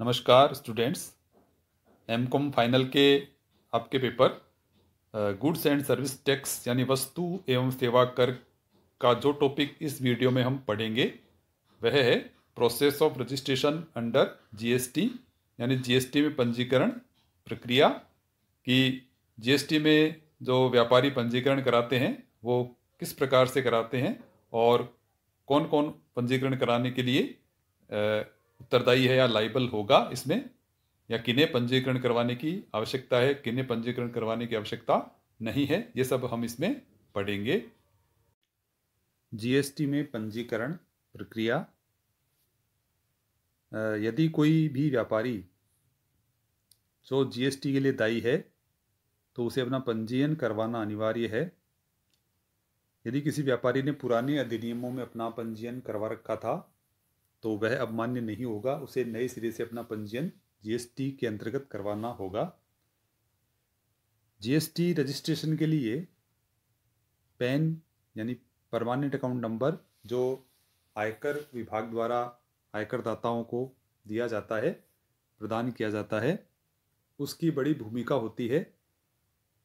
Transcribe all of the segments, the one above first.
नमस्कार students M com final के आपके paper goods and service tax यानी वस्तु एवं सेवा कर का जो टॉपिक इस वीडियो में हम पढ़ेंगे वह है process of registration under GST यानी जीएसटी में पंजीकरण प्रक्रिया कि जीएसटी में जो व्यापारी पंजीकरण कराते हैं वो किस प्रकार से कराते हैं और कौन कौन पंजीकरण कराने के लिए उत्तरदायी है या लाइबल होगा इसमें या किन्हें पंजीकरण करवाने की आवश्यकता है किन्हें पंजीकरण करवाने की आवश्यकता नहीं है ये सब हम इसमें पढ़ेंगे जीएसटी में पंजीकरण प्रक्रिया यदि कोई भी व्यापारी जो जीएसटी के लिए दायी है तो उसे अपना पंजीयन करवाना अनिवार्य है यदि किसी व्यापारी ने पुराने अधिनियमों में अपना पंजीयन करवा रखा था तो वह अब मान्य नहीं होगा उसे नए सिरे से अपना पंजीयन जीएसटी के अंतर्गत करवाना होगा जीएसटी रजिस्ट्रेशन के लिए पैन यानी परमानेंट अकाउंट नंबर जो आयकर विभाग द्वारा आयकरदाताओं को दिया जाता है प्रदान किया जाता है उसकी बड़ी भूमिका होती है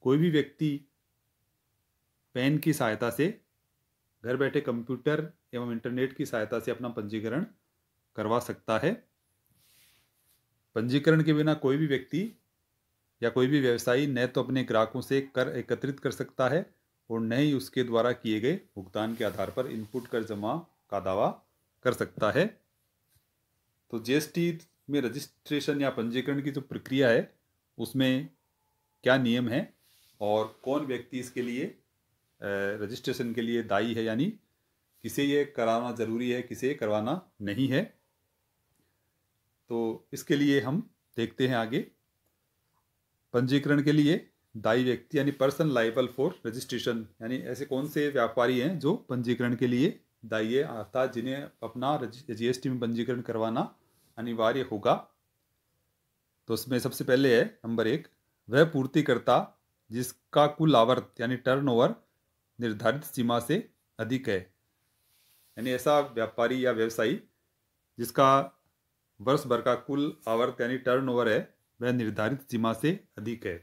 कोई भी व्यक्ति पैन की सहायता से घर बैठे कंप्यूटर एवं इंटरनेट की सहायता से अपना पंजीकरण करवा सकता है पंजीकरण के बिना कोई भी व्यक्ति या कोई भी व्यवसायी न तो अपने ग्राहकों से कर एकत्रित कर सकता है और न ही उसके द्वारा किए गए भुगतान के आधार पर इनपुट कर जमा का दावा कर सकता है तो जीएसटी में रजिस्ट्रेशन या पंजीकरण की जो प्रक्रिया है उसमें क्या नियम है और कौन व्यक्ति इसके लिए रजिस्ट्रेशन के लिए दायी है यानी किसे ये कराना ज़रूरी है किसे करवाना नहीं है तो इसके लिए हम देखते हैं आगे पंजीकरण के लिए दायी व्यक्ति यानी पर्सन लाइबल फॉर रजिस्ट्रेशन यानी ऐसे कौन से व्यापारी हैं जो पंजीकरण के लिए दायी आता जिन्हें अपना जीएसटी में पंजीकरण करवाना अनिवार्य होगा तो उसमें सबसे पहले है नंबर एक वह पूर्तिकर्ता जिसका कुल आवर्त यानी टर्नओवर निर्धारित सीमा से अधिक है यानी ऐसा व्यापारी या व्यवसायी जिसका वर्ष भर का कुल आवर्त यानी टर्नओवर है वह निर्धारित सीमा से अधिक है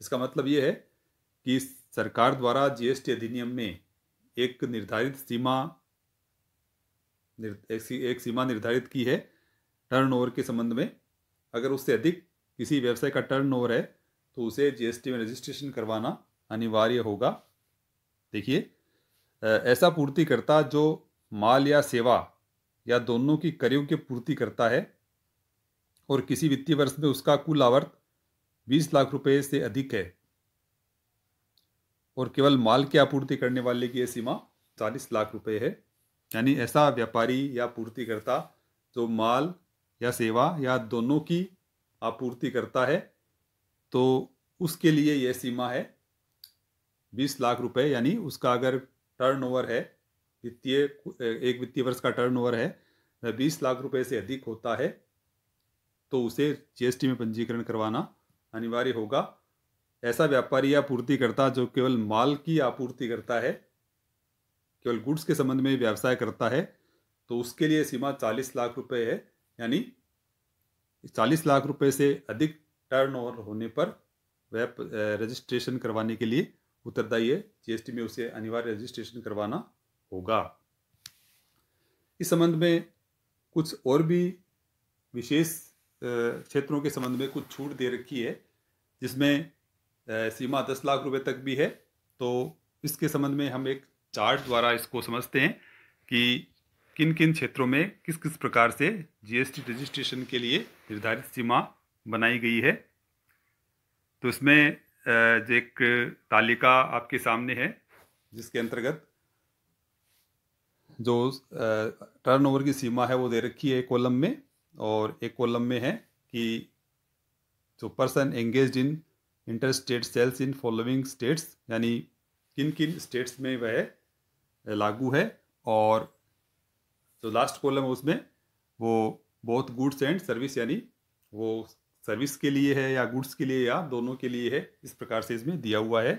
इसका मतलब ये है कि सरकार द्वारा जीएसटी अधिनियम में एक निर्धारित सीमा एक सीमा निर्धारित की है टर्नओवर के संबंध में अगर उससे अधिक किसी व्यवसाय का टर्नओवर है तो उसे जीएसटी में रजिस्ट्रेशन करवाना अनिवार्य होगा देखिए ऐसा पूर्तिकर्ता जो माल या सेवा या दोनों की करियों की पूर्ति करता है और किसी वित्तीय वर्ष में उसका कुल आवर्त 20 लाख रुपए से अधिक है और केवल माल की आपूर्ति करने वाले की यह सीमा चालीस लाख रुपए है यानी ऐसा व्यापारी या पूर्तिकर्ता जो माल या सेवा या दोनों की आपूर्ति करता है तो उसके लिए यह सीमा है बीस लाख रुपए यानी उसका अगर टर्नओवर है वित्तीय एक वित्तीय वर्ष का टर्नओवर है बीस लाख रुपए से अधिक होता है तो उसे जीएसटी में पंजीकरण करवाना अनिवार्य होगा ऐसा व्यापारी या पूर्तिकर्ता जो केवल माल की आपूर्ति करता है केवल गुड्स के संबंध में व्यवसाय करता है तो उसके लिए सीमा चालीस लाख रुपए है यानी चालीस लाख रुपए से अधिक टर्नओवर होने पर वह रजिस्ट्रेशन करवाने के लिए उत्तरदायी है जीएसटी में उसे अनिवार्य रजिस्ट्रेशन करवाना होगा इस संबंध में कुछ और भी विशेष क्षेत्रों के संबंध में कुछ छूट दे रखी है जिसमें सीमा दस लाख रुपए तक भी है तो इसके संबंध में हम एक चार्ट द्वारा इसको समझते हैं कि किन किन क्षेत्रों में किस किस प्रकार से जीएसटी रजिस्ट्रेशन के लिए निर्धारित सीमा बनाई गई है तो इसमें जो एक तालिका आपके सामने है जिसके अंतर्गत जो टर्नओवर की सीमा है वो दे रखी है एक कॉलम में और एक कॉलम में है कि जो person engage in interstate sales in following states यानी किन किन स्टेट्स में वह लागू है और जो लास्ट कॉलम है उसमें वो बहुत गुड्स एंड सर्विस यानी वो सर्विस के लिए है या गुड्स के लिए या दोनों के लिए है इस प्रकार से इसमें दिया हुआ है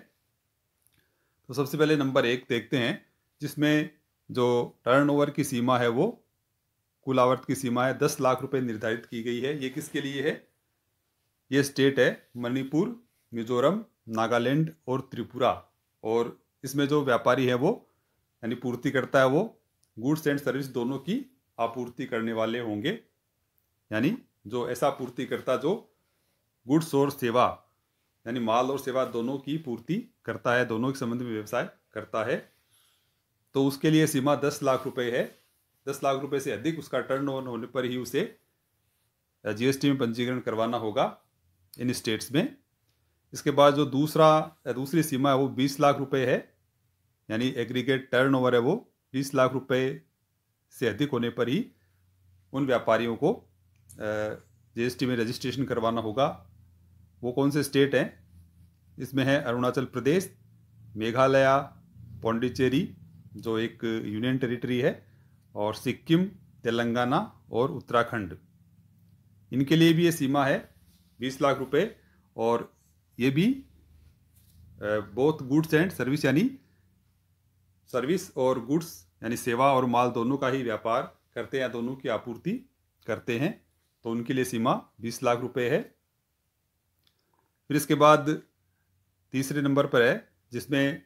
तो सबसे पहले नंबर एक देखते हैं जिसमें जो टर्नओवर की सीमा है वो कुल आवर्त की सीमा है दस लाख रुपए निर्धारित की गई है ये किसके लिए है ये स्टेट है मणिपुर मिजोरम नागालैंड और त्रिपुरा और इसमें जो व्यापारी है वो यानी पूर्ति करता है वो गुड्स एंड सर्विस दोनों की आपूर्ति करने वाले होंगे यानी जो ऐसा करता जो गुड्स और सेवा यानी माल और सेवा दोनों की पूर्ति करता है दोनों के संबंध में व्यवसाय करता है तो उसके लिए सीमा दस लाख रुपए है दस लाख रुपए से अधिक उसका टर्न ओवर होने पर ही उसे जीएसटी में पंजीकरण करवाना होगा इन स्टेट्स में इसके बाद जो दूसरा दूसरी सीमा है वो बीस लाख रुपए है यानी एग्रीगेट टर्न ओवर है वो बीस लाख रुपए से अधिक होने पर ही उन व्यापारियों को जीएसटी में रजिस्ट्रेशन करवाना होगा वो कौन से स्टेट हैं इसमें है अरुणाचल प्रदेश मेघालय पौंडीचेरी जो एक यूनियन टेरिटरी है और सिक्किम तेलंगाना और उत्तराखंड इनके लिए भी ये सीमा है बीस लाख रुपए और ये भी बोथ गुड्स एंड सर्विस यानी सर्विस और गुड्स यानी सेवा और माल दोनों का ही व्यापार करते हैं या दोनों की आपूर्ति करते हैं तो उनके लिए सीमा बीस लाख रुपए है फिर इसके बाद तीसरे नंबर पर है जिसमें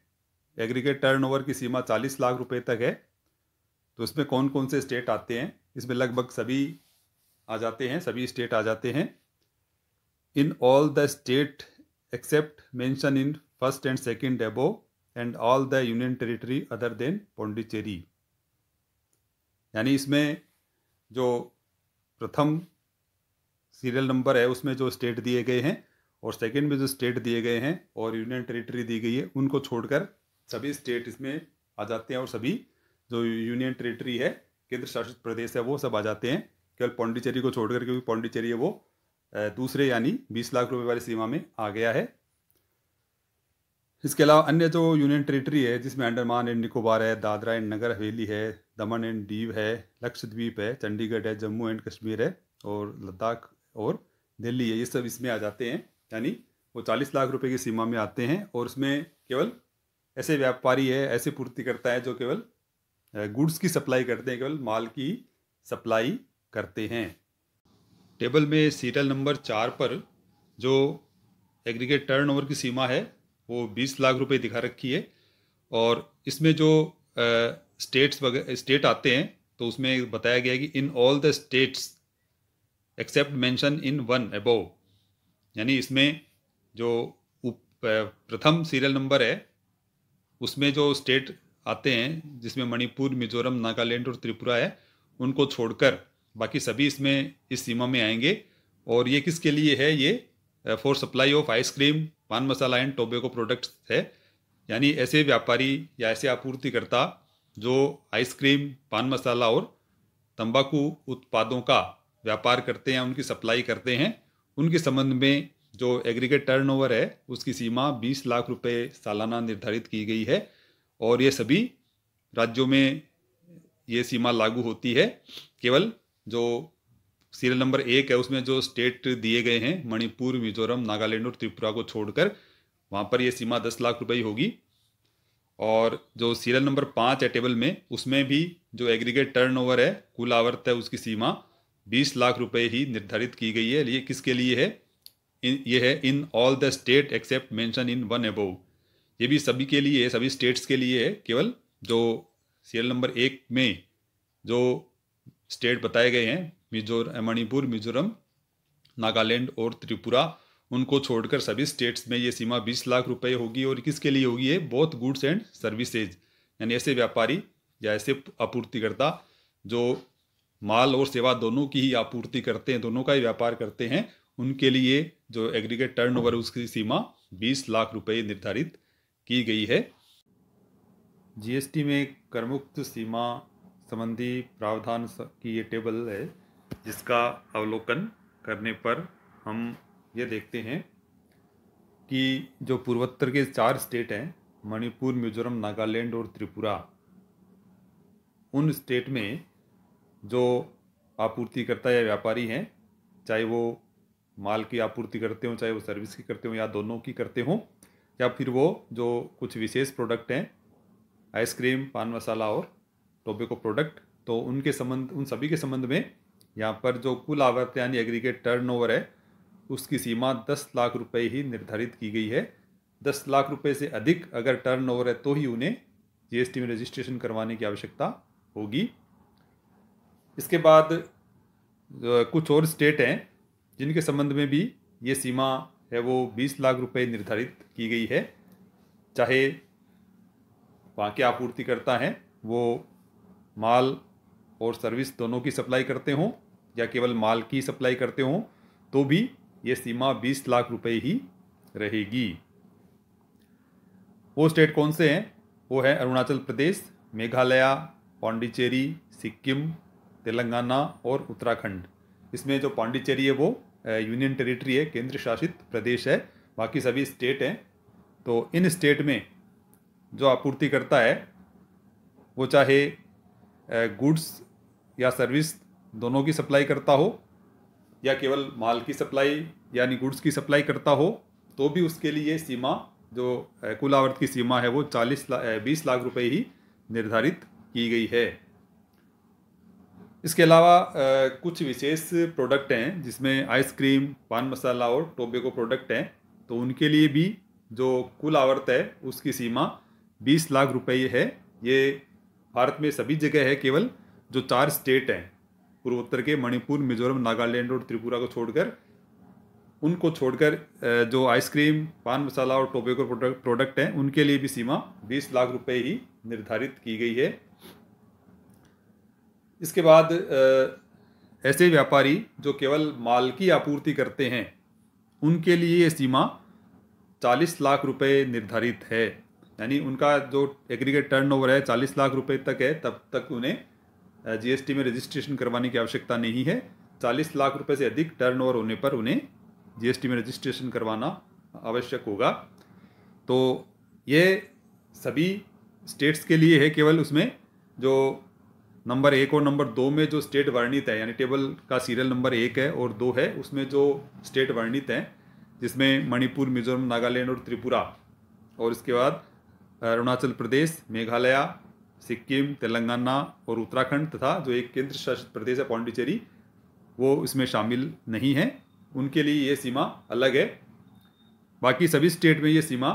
एग्रीगेट टर्नओवर की सीमा 40 लाख रुपए तक है तो इसमें कौन कौन से स्टेट आते हैं इसमें लगभग सभी आ जाते हैं सभी स्टेट आ जाते हैं in all the state except mention in first and second डेबो and all the union territory other than Pondicherry यानी इसमें जो प्रथम सीरियल नंबर है उसमें जो स्टेट दिए गए हैं और सेकंड में जो स्टेट दिए गए हैं और यूनियन टेरिटरी दी गई है उनको छोड़कर सभी स्टेट इसमें आ जाते हैं और सभी जो यूनियन टेरेटरी है केंद्र शासित प्रदेश है वो सब आ जाते हैं केवल पौंडीचेरी को छोड़कर क्योंकि पौंडीचेरी है वो दूसरे यानी बीस लाख रुपए वाली सीमा में आ गया है इसके अलावा अन्य जो यूनियन टेरेटरी है जिसमें अंडरमान एंड निकोबार है दादरा एंड नगर हवेली है दमन एंड दीव है लक्षद्वीप है चंडीगढ़ है जम्मू एंड कश्मीर है और लद्दाख और दिल्ली है ये सब इसमें आ जाते हैं यानी वो चालीस लाख रुपए की सीमा में आते हैं और उसमें केवल ऐसे व्यापारी है ऐसे पूर्ति करता है जो केवल गुड्स की सप्लाई करते हैं केवल माल की सप्लाई करते हैं टेबल में सीरियल नंबर चार पर जो एग्रीगेट टर्नओवर की सीमा है वो बीस लाख रुपए दिखा रखी है और इसमें जो स्टेट्स वगैरह स्टेट आते हैं तो उसमें बताया गया है कि in all the states except mention in one above यानी इसमें जो प्रथम सीरियल नंबर है उसमें जो स्टेट आते हैं जिसमें मणिपुर मिजोरम नागालैंड और त्रिपुरा है उनको छोड़कर बाकी सभी इसमें इस सीमा में आएंगे और ये किसके लिए है ये फॉर सप्लाई ऑफ आइसक्रीम पान मसाला एंड टोबेको प्रोडक्ट्स है यानी ऐसे व्यापारी या ऐसे आपूर्तिकर्ता जो आइसक्रीम पान मसाला और तंबाकू उत्पादों का व्यापार करते हैं उनकी सप्लाई करते हैं उनके संबंध में जो एग्रीगेट टर्नओवर है उसकी सीमा 20 लाख रुपए सालाना निर्धारित की गई है और ये सभी राज्यों में ये सीमा लागू होती है केवल जो सीरियल नंबर एक है उसमें जो स्टेट दिए गए हैं मणिपुर मिजोरम नागालैंड और त्रिपुरा को छोड़कर वहाँ पर यह सीमा दस लाख रुपये होगी और जो सीरियल नंबर पाँच है टेबल में उसमें भी जो एग्रीगेट टर्नओवर है कुल आवर्त है उसकी सीमा बीस लाख रुपए ही निर्धारित की गई है ये किसके लिए है ये है in all the state except mention in one above ये भी सभी के लिए सभी स्टेट्स के लिए है केवल जो सीरियल नंबर एक में जो स्टेट बताए गए हैं मिजोर मणिपुर मिजोरम नागालैंड और त्रिपुरा उनको छोड़कर सभी स्टेट्स में ये सीमा 20 लाख रुपए होगी और किसके लिए होगी ये बोथ गुड्स एंड सर्विसेज यानी ऐसे व्यापारी या ऐसे आपूर्तिकर्ता जो माल और सेवा दोनों की ही आपूर्ति करते हैं दोनों का ही व्यापार करते हैं उनके लिए जो एग्रीगेट टर्नओवर उसकी सीमा 20 लाख रुपए निर्धारित की गई है जीएसटी में करमुक्त सीमा संबंधी प्रावधान की ये टेबल है जिसका अवलोकन करने पर हम ये देखते हैं कि जो पूर्वोत्तर के चार स्टेट हैं मणिपुर मिजोरम नागालैंड और त्रिपुरा उन स्टेट में जो आपूर्तिकर्ता या व्यापारी हैं चाहे वो माल की आपूर्ति करते हो चाहे वो सर्विस की करते हो या दोनों की करते हो या फिर वो जो कुछ विशेष प्रोडक्ट हैं आइसक्रीम पान मसाला और टोबेको प्रोडक्ट तो उनके संबंध उन सभी के संबंध में यहाँ पर जो कुल आवर्त यानी एग्रीगेट टर्नओवर है उसकी सीमा दस लाख रुपए ही निर्धारित की गई है दस लाख रुपए से अधिक अगर टर्नओवर है तो ही उन्हें जीएसटी में रजिस्ट्रेशन करवाने की आवश्यकता होगी इसके बाद कुछ और स्टेट हैं जिनके संबंध में भी ये सीमा है वो बीस लाख रुपए निर्धारित की गई है चाहे वहाँ के आपूर्तिकर्ता हैं वो माल और सर्विस दोनों की सप्लाई करते हों या केवल माल की सप्लाई करते हों तो भी ये सीमा बीस लाख रुपए ही रहेगी वो स्टेट कौन से हैं वो है अरुणाचल प्रदेश मेघालय पांडिचेरी सिक्किम तेलंगाना और उत्तराखंड इसमें जो पांडिचेरी है वो यूनियन टेरिटरी है केंद्र शासित प्रदेश है बाकी सभी स्टेट हैं तो इन स्टेट में जो आपूर्ति करता है वो चाहे गुड्स या सर्विस दोनों की सप्लाई करता हो या केवल माल की सप्लाई यानी गुड्स की सप्लाई करता हो तो भी उसके लिए सीमा जो कुल आवर्त की सीमा है वो चालीस ला, बीस लाख रुपए ही निर्धारित की गई है इसके अलावा कुछ विशेष प्रोडक्ट हैं जिसमें आइसक्रीम पान मसाला और टोबेको प्रोडक्ट हैं तो उनके लिए भी जो कुल आवर्त है उसकी सीमा 20 लाख रुपये है ये भारत में सभी जगह है केवल जो चार स्टेट हैं पूर्वोत्तर के मणिपुर मिजोरम नागालैंड और त्रिपुरा को छोड़कर उनको छोड़कर जो आइसक्रीम पान मसाला और टोबेको प्रोडक्ट हैं उनके लिए भी सीमा बीस लाख रुपये ही निर्धारित की गई है इसके बाद ऐसे व्यापारी जो केवल माल की आपूर्ति करते हैं उनके लिए ये सीमा 40 लाख रुपए निर्धारित है यानी उनका जो एग्रीगेट टर्नओवर है 40 लाख रुपए तक है तब तक उन्हें जीएसटी में रजिस्ट्रेशन करवाने की आवश्यकता नहीं है 40 लाख रुपए से अधिक टर्नओवर होने पर उन्हें जीएसटी में रजिस्ट्रेशन करवाना आवश्यक होगा तो ये सभी स्टेट्स के लिए है केवल उसमें जो नंबर एक और नंबर दो में जो स्टेट वर्णित है यानी टेबल का सीरियल नंबर एक है और दो है उसमें जो स्टेट वर्णित हैं जिसमें मणिपुर मिजोरम नागालैंड और त्रिपुरा और इसके बाद अरुणाचल प्रदेश मेघालय सिक्किम तेलंगाना और उत्तराखंड तथा जो एक केंद्र शासित प्रदेश है पौंडीचेरी वो इसमें शामिल नहीं है उनके लिए ये सीमा अलग है बाकी सभी स्टेट में ये सीमा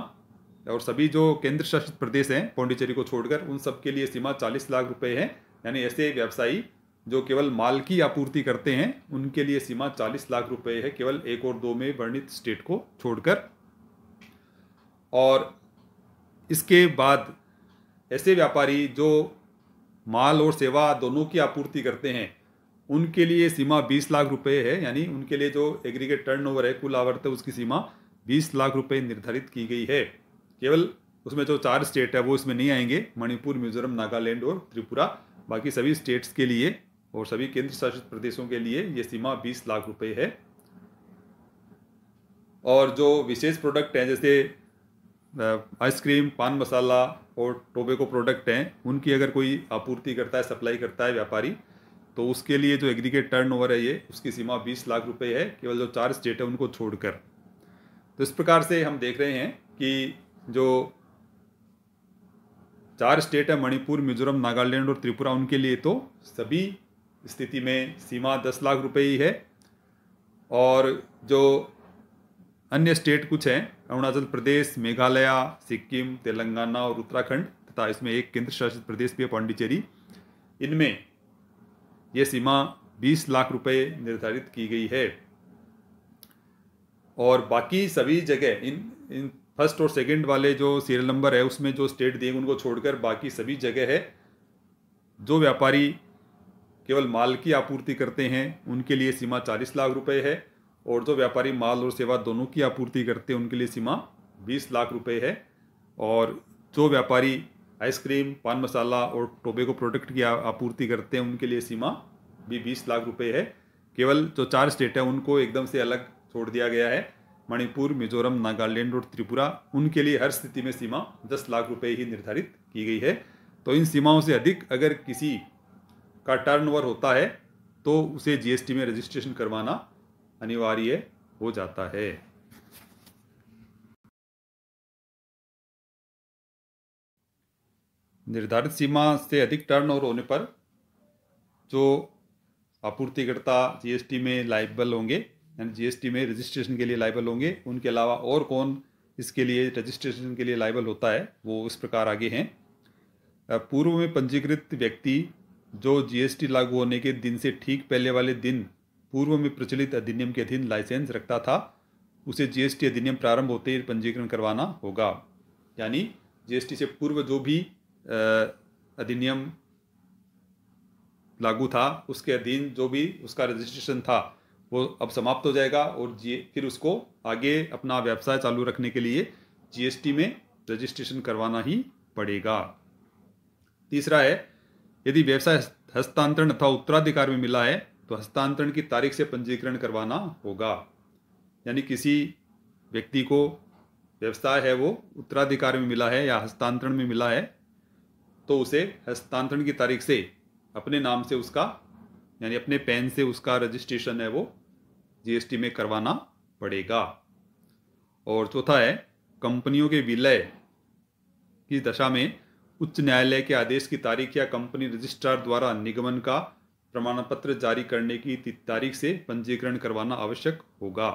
और सभी जो केंद्र शासित प्रदेश हैं पौंडीचेरी को छोड़कर उन सब के लिए सीमा चालीस लाख रुपए है यानी ऐसे व्यवसायी जो केवल माल की आपूर्ति करते हैं उनके लिए सीमा चालीस लाख रुपए है केवल एक और दो में वर्णित स्टेट को छोड़कर और इसके बाद ऐसे व्यापारी जो माल और सेवा दोनों की आपूर्ति करते हैं उनके लिए सीमा बीस लाख रुपए है यानी उनके लिए जो एग्रीगेट टर्नओवर है कुल आवर्त है उसकी सीमा बीस लाख रुपए निर्धारित की गई है केवल उसमें जो चार स्टेट है वो इसमें नहीं आएंगे मणिपुर मिजोरम नागालैंड और त्रिपुरा बाकी सभी स्टेट्स के लिए और सभी केंद्र शासित प्रदेशों के लिए ये सीमा बीस लाख रुपए है और जो विशेष प्रोडक्ट हैं जैसे आइसक्रीम पान मसाला और टोबेको प्रोडक्ट हैं उनकी अगर कोई आपूर्ति करता है सप्लाई करता है व्यापारी तो उसके लिए जो एग्रीगेट टर्नओवर है ये उसकी सीमा बीस लाख रुपए है केवल जो चार स्टेट है उनको छोड़कर तो इस प्रकार से हम देख रहे हैं कि जो चार स्टेट है मणिपुर मिजोरम नागालैंड और त्रिपुरा उनके लिए तो सभी स्थिति में सीमा दस लाख रुपए ही है और जो अन्य स्टेट कुछ हैं अरुणाचल प्रदेश मेघालय सिक्किम तेलंगाना और उत्तराखंड तथा इसमें एक केंद्र शासित प्रदेश भी है पांडिचेरी इनमें यह सीमा 20 लाख रुपए निर्धारित की गई है और बाकी सभी जगह इन इन फर्स्ट और सेकंड वाले जो सीरियल नंबर है उसमें जो स्टेट दिए उनको छोड़कर बाकी सभी जगह है जो व्यापारी केवल माल की आपूर्ति करते हैं उनके लिए सीमा चालीस लाख रुपये है और जो व्यापारी माल और सेवा दोनों की आपूर्ति करते हैं उनके लिए सीमा बीस लाख रुपये है और जो व्यापारी आइसक्रीम पान मसाला और टोबेको प्रोडक्ट की आपूर्ति करते हैं उनके लिए सीमा भी बीस लाख रुपए है केवल जो चार स्टेट है उनको एकदम से अलग छोड़ दिया गया है मणिपुर मिजोरम नागालैंड और त्रिपुरा उनके लिए हर स्थिति में सीमा दस लाख रुपए ही निर्धारित की गई है तो इन सीमाओं से अधिक अगर किसी का टर्न होता है तो उसे जीएसटी में रजिस्ट्रेशन करवाना अनिवार्य हो जाता है निर्धारित सीमा से अधिक टर्न होने पर जो आपूर्तिकर्ता जीएसटी में लाइबल होंगे यानी जीएसटी में रजिस्ट्रेशन के लिए लाइबल होंगे उनके अलावा और कौन इसके लिए रजिस्ट्रेशन के लिए लाइबल होता है वो इस प्रकार आगे हैं पूर्व में पंजीकृत व्यक्ति जो जीएसटी लागू होने के दिन से ठीक पहले वाले दिन पूर्व में प्रचलित अधिनियम के अधीन लाइसेंस रखता था उसे जीएसटी अधिनियम प्रारंभ होते ही पंजीकरण करवाना होगा यानी जीएसटी से पूर्व जो भी अधिनियम लागू था उसके अधीन जो भी उसका रजिस्ट्रेशन था वो अब समाप्त हो जाएगा और जी फिर उसको आगे अपना व्यवसाय चालू रखने के लिए जीएसटी में रजिस्ट्रेशन करवाना ही पड़ेगा तीसरा है यदि व्यवसाय हस्तांतरण अथवा उत्तराधिकार में मिला है तो हस्तांतरण की तारीख से पंजीकरण करवाना होगा यानी किसी व्यक्ति को व्यवसाय है वो उत्तराधिकार में मिला है या हस्तांतरण में मिला है तो उसे हस्तांतरण की तारीख से अपने नाम से उसका यानी अपने पेन से उसका रजिस्ट्रेशन है वो जीएसटी में करवाना पड़ेगा और चौथा है कंपनियों के विलय की दशा में उच्च न्यायालय के आदेश की तारीख या कंपनी रजिस्ट्रार द्वारा निगमन का प्रमाण पत्र जारी करने की तारीख से पंजीकरण करवाना आवश्यक होगा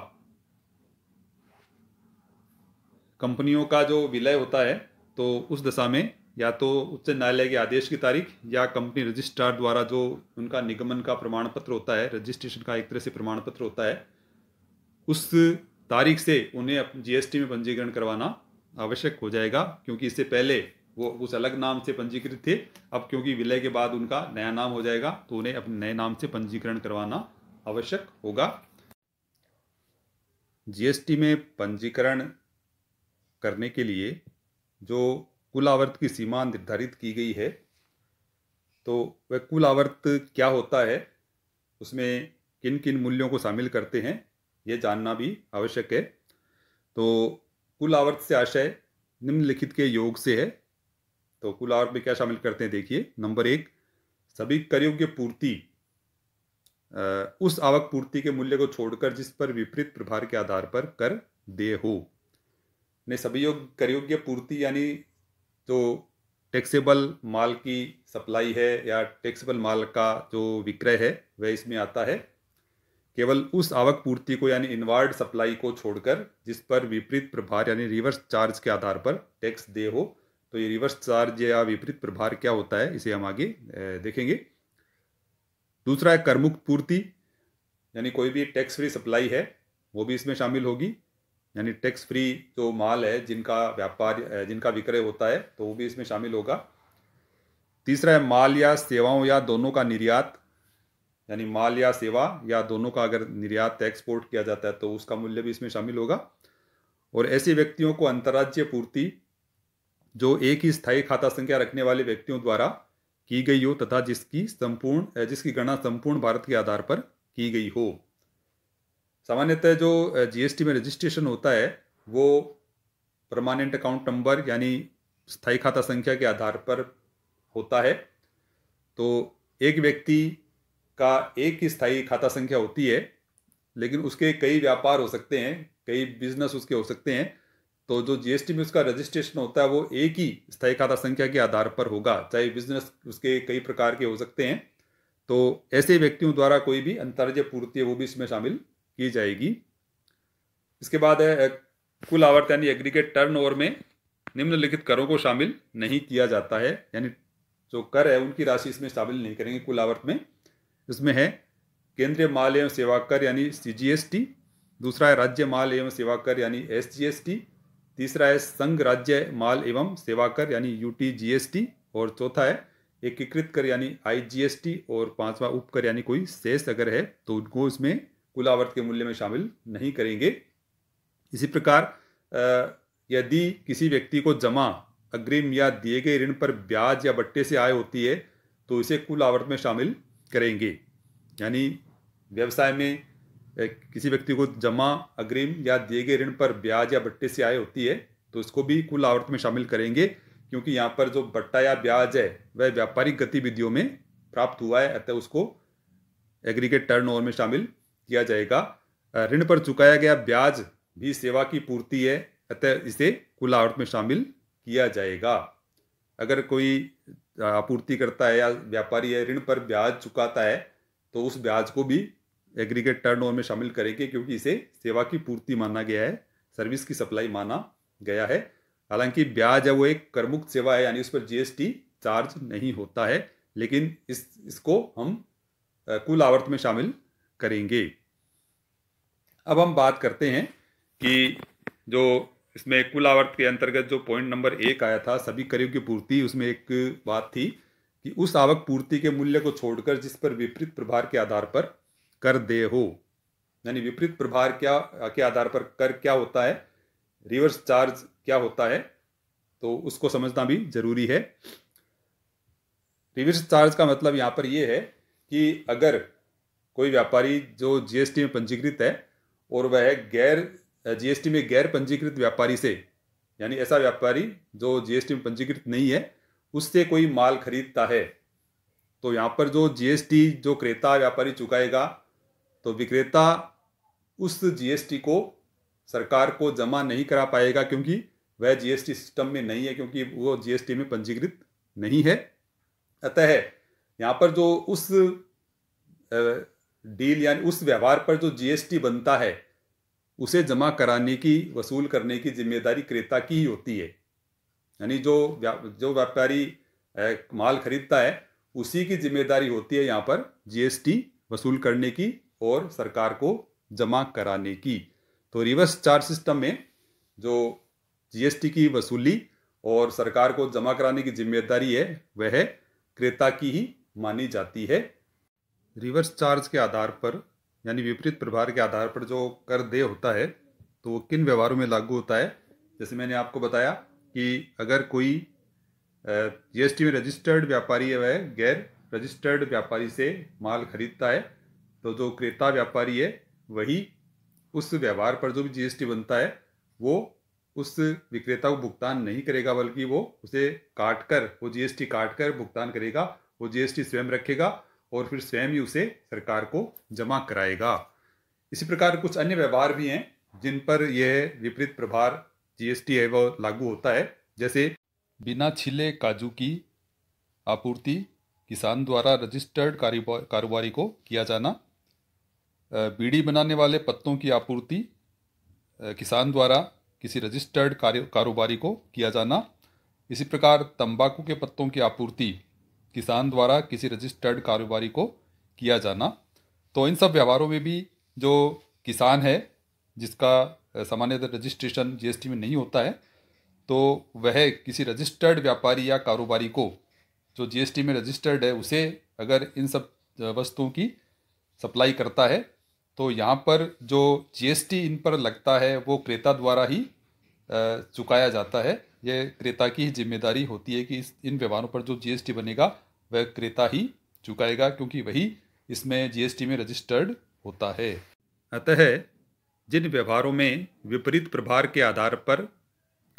कंपनियों का जो विलय होता है तो उस दशा में या तो उच्च न्यायालय के आदेश की तारीख या कंपनी रजिस्ट्रार द्वारा जो उनका निगमन का प्रमाण पत्र होता है रजिस्ट्रेशन का एक तरह से प्रमाण पत्र होता है उस तारीख से उन्हें जीएसटी में पंजीकरण करवाना आवश्यक हो जाएगा क्योंकि इससे पहले वो उस अलग नाम से पंजीकृत थे अब क्योंकि विलय के बाद उनका नया नाम हो जाएगा तो उन्हें अपने नए नाम से पंजीकरण करवाना आवश्यक होगा जीएसटी में पंजीकरण करने के लिए जो कुल आवर्त की सीमा निर्धारित की गई है तो वह कुल आवर्त क्या होता है उसमें किन किन मूल्यों को शामिल करते हैं ये जानना भी आवश्यक है तो कुल आवर्त से आशय निम्नलिखित के योग से है तो कुल आवर्त में क्या शामिल करते हैं देखिए नंबर एक सभी करयोग्य पूर्ति उस आवक पूर्ति के मूल्य को छोड़कर जिस पर विपरीत प्रभार के आधार पर कर दे हो ने सभी योग करयोग्य पूर्ति यानी जो तो टैक्सेबल माल की सप्लाई है या टैक्सेबल माल का जो विक्रय है वह इसमें आता है केवल उस आवक पूर्ति को यानी इनवर्ड सप्लाई को छोड़कर जिस पर विपरीत प्रभार यानी रिवर्स चार्ज के आधार पर टैक्स दे हो तो ये रिवर्स चार्ज या विपरीत प्रभार क्या होता है इसे हम आगे देखेंगे दूसरा है करमुक्त पूर्ति यानी कोई भी टैक्स फ्री सप्लाई है वो भी इसमें शामिल होगी यानी टैक्स फ्री जो माल है जिनका व्यापार जिनका विक्रय होता है तो वो भी इसमें शामिल होगा तीसरा है माल या सेवाओं या दोनों का निर्यात यानी माल या सेवा या दोनों का अगर निर्यात एक्सपोर्ट किया जाता है तो उसका मूल्य भी इसमें शामिल होगा और ऐसे व्यक्तियों को अंतर्राज्य पूर्ति जो एक ही स्थायी खाता संख्या रखने वाले व्यक्तियों द्वारा की गई हो तथा जिसकी संपूर्ण जिसकी गणना संपूर्ण भारत के आधार पर की गई हो सामान्यतः जो जीएसटी में रजिस्ट्रेशन होता है वो परमानेंट अकाउंट नंबर यानी स्थायी खाता संख्या के आधार पर होता है तो एक व्यक्ति का एक ही स्थायी खाता संख्या होती है लेकिन उसके कई व्यापार हो सकते हैं कई बिजनेस उसके हो सकते हैं तो जो जीएसटी में उसका रजिस्ट्रेशन होता है वो एक ही स्थायी खाता संख्या के आधार पर होगा चाहे बिजनेस उसके कई प्रकार के हो सकते हैं तो ऐसे व्यक्तियों द्वारा कोई भी अंतर्जय पूर्ति है वो भी इसमें शामिल की जाएगी इसके बाद है कुल आवर्त यानी एग्रीगेट टर्नओवर में निम्नलिखित करों को शामिल नहीं किया जाता है यानी जो कर है उनकी राशि इसमें शामिल नहीं करेंगे कुल आवर्त में इसमें है केंद्रीय माल एवं सेवा कर यानी सी दूसरा है राज्य माल एवं सेवा कर यानी एस तीसरा है संघ राज्य माल एवं सेवा कर यानी यू टी और चौथा है एकीकृत कर यानी आई और पांचवा उपकर यानी कोई शेष अगर है तो उनको इसमें कुल आवर्त के मूल्य में शामिल नहीं करेंगे इसी प्रकार यदि किसी व्यक्ति को जमा अग्रिम या दिए गए ऋण पर ब्याज या बट्टे से आय होती है तो इसे कुल आवर्त में शामिल करेंगे यानी व्यवसाय में किसी व्यक्ति को जमा अग्रिम या दिए गए ऋण पर ब्याज या बट्टे से आय होती है तो इसको भी कुल आवर्त में शामिल करेंगे क्योंकि यहाँ पर जो बट्टा या ब्याज है वह व्यापारिक गतिविधियों में प्राप्त हुआ है अतः उसको एग्रीगेट टर्नओवर में शामिल किया जाएगा ऋण पर चुकाया गया ब्याज भी सेवा की पूर्ति है अतः इसे कुल आवृत में शामिल किया जाएगा अगर कोई आपूर्ति करता है या व्यापारी है ऋण पर ब्याज चुकाता है तो उस ब्याज को भी एग्रीगेट टर्नओवर में शामिल करेंगे क्योंकि इसे सेवा की पूर्ति माना गया है सर्विस की सप्लाई माना गया है हालांकि ब्याज है वो एक करमुक्त सेवा है यानी उस पर जीएसटी चार्ज नहीं होता है लेकिन इस इसको हम कुल आवर्त में शामिल करेंगे अब हम बात करते हैं कि जो इसमें कुल आवर्त के अंतर्गत जो पॉइंट नंबर एक आया था सभी करीब की पूर्ति उसमें एक बात थी कि उस आवक पूर्ति के मूल्य को छोड़कर जिस पर विपरीत प्रभार के आधार पर कर दे हो यानी विपरीत प्रभार क्या के आधार पर कर क्या होता है रिवर्स चार्ज क्या होता है तो उसको समझना भी जरूरी है रिवर्स चार्ज का मतलब यहाँ पर यह है कि अगर कोई व्यापारी जो जीएसटी में पंजीकृत है और वह गैर जीएसटी में गैर पंजीकृत व्यापारी से यानी ऐसा व्यापारी जो जीएसटी में पंजीकृत नहीं है उससे कोई माल खरीदता है तो यहाँ पर जो जीएसटी जो क्रेता व्यापारी चुकाएगा तो विक्रेता उस जीएसटी को सरकार को जमा नहीं करा पाएगा क्योंकि वह जीएसटी सिस्टम में नहीं है क्योंकि वो जीएसटी में पंजीकृत नहीं है अतः यहाँ पर जो उस डील यानी उस व्यवहार पर जो जीएसटी बनता है उसे जमा कराने की वसूल करने की जिम्मेदारी क्रेता की ही होती है यानी जो व्या, जो व्यापारी माल खरीदता है उसी की जिम्मेदारी होती है यहाँ पर जीएसटी वसूल करने की और सरकार को जमा कराने की तो रिवर्स चार्ज सिस्टम में जो जीएसटी की वसूली और सरकार को जमा कराने की जिम्मेदारी है वह क्रेता की ही मानी जाती है रिवर्स चार्ज के आधार पर यानी विपरीत प्रभार के आधार पर जो कर दे होता है तो वो किन व्यवहारों में लागू होता है जैसे मैंने आपको बताया कि अगर कोई जीएसटी में रजिस्टर्ड व्यापारी है वह गैर रजिस्टर्ड व्यापारी से माल खरीदता है तो जो क्रेता व्यापारी है वही उस व्यवहार पर जो भी जीएसटी बनता है वो उस विक्रेता को भुगतान नहीं करेगा बल्कि वो उसे काट कर वो जीएसटी काट कर भुगतान करेगा वो जीएसटी स्वयं रखेगा और फिर स्वयं ही उसे सरकार को जमा कराएगा इसी प्रकार कुछ अन्य व्यवहार भी हैं जिन पर यह विपरीत प्रभार जीएसटी है वह लागू होता है जैसे बिना छिले काजू की आपूर्ति किसान द्वारा रजिस्टर्ड कारोबारी को किया जाना बीड़ी बनाने वाले पत्तों की आपूर्ति किसान द्वारा किसी रजिस्टर्ड कारोबारी को किया जाना इसी प्रकार तंबाकू के पत्तों की आपूर्ति किसान द्वारा किसी रजिस्टर्ड कारोबारी को किया जाना तो इन सब व्यवहारों में भी जो किसान है जिसका सामान्यतः रजिस्ट्रेशन जीएसटी में नहीं होता है तो वह किसी रजिस्टर्ड व्यापारी या कारोबारी को जो जीएसटी में रजिस्टर्ड है उसे अगर इन सब वस्तुओं की सप्लाई करता है तो यहाँ पर जो जीएसटी इन पर लगता है वो क्रेता द्वारा ही चुकाया जाता है ये क्रेता की ही जिम्मेदारी होती है कि इस इन व्यवहारों पर जो जीएसटी बनेगा वह क्रेता ही चुकाएगा क्योंकि वही इसमें जीएसटी में रजिस्टर्ड होता है अतः जिन व्यवहारों में विपरीत प्रभार के आधार पर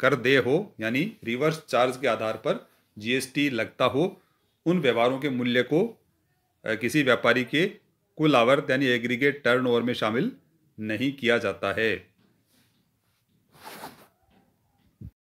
कर दे हो यानी रिवर्स चार्ज के आधार पर जीएसटी लगता हो उन व्यवहारों के मूल्य को किसी व्यापारी के कुल आवर्त यानी एग्रीगेट टर्नओवर में शामिल नहीं किया जाता है